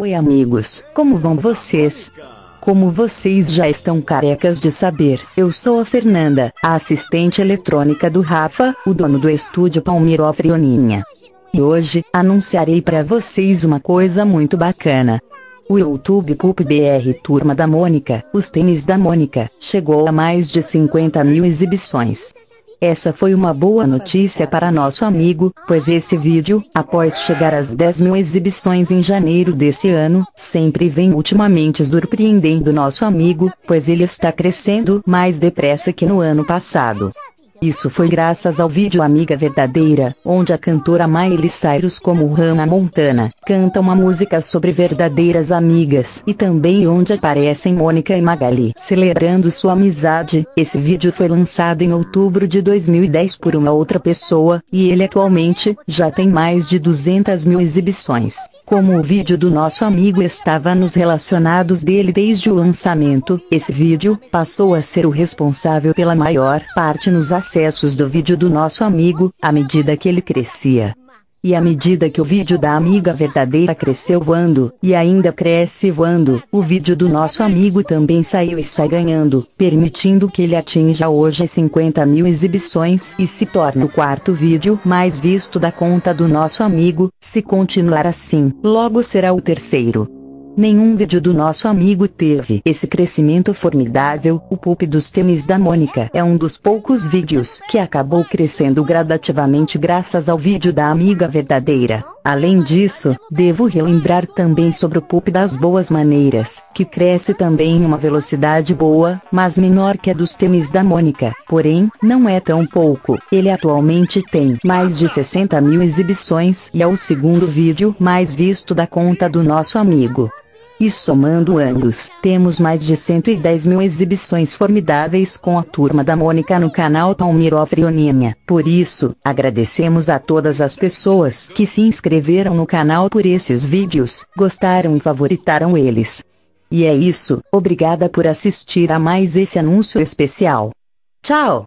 Oi amigos, como vão vocês? Como vocês já estão carecas de saber, eu sou a Fernanda, a assistente eletrônica do Rafa, o dono do estúdio Palmiro Frioninha. E hoje, anunciarei para vocês uma coisa muito bacana. O YouTube Pup BR Turma da Mônica, os tênis da Mônica, chegou a mais de 50 mil exibições. Essa foi uma boa notícia para nosso amigo, pois esse vídeo, após chegar às 10 mil exibições em janeiro desse ano, sempre vem ultimamente surpreendendo nosso amigo, pois ele está crescendo mais depressa que no ano passado. Isso foi graças ao vídeo Amiga Verdadeira, onde a cantora Miley Cyrus como Hannah Montana, canta uma música sobre verdadeiras amigas e também onde aparecem Mônica e Magali celebrando sua amizade. Esse vídeo foi lançado em outubro de 2010 por uma outra pessoa, e ele atualmente já tem mais de 200 mil exibições. Como o vídeo do nosso amigo estava nos relacionados dele desde o lançamento, esse vídeo passou a ser o responsável pela maior parte nos assuntos acessos do vídeo do nosso amigo, à medida que ele crescia. E à medida que o vídeo da amiga verdadeira cresceu voando, e ainda cresce voando, o vídeo do nosso amigo também saiu e sai ganhando, permitindo que ele atinja hoje 50 mil exibições e se torne o quarto vídeo mais visto da conta do nosso amigo, se continuar assim, logo será o terceiro. Nenhum vídeo do nosso amigo teve esse crescimento formidável. O pulp dos temes da Mônica é um dos poucos vídeos que acabou crescendo gradativamente graças ao vídeo da amiga verdadeira. Além disso, devo relembrar também sobre o pulp das boas maneiras, que cresce também em uma velocidade boa, mas menor que a dos temes da Mônica. Porém, não é tão pouco. Ele atualmente tem mais de 60 mil exibições e é o segundo vídeo mais visto da conta do nosso amigo. E somando ambos, temos mais de 110 mil exibições formidáveis com a turma da Mônica no canal Palmiro Frioninha. Por isso, agradecemos a todas as pessoas que se inscreveram no canal por esses vídeos, gostaram e favoritaram eles. E é isso, obrigada por assistir a mais esse anúncio especial. Tchau!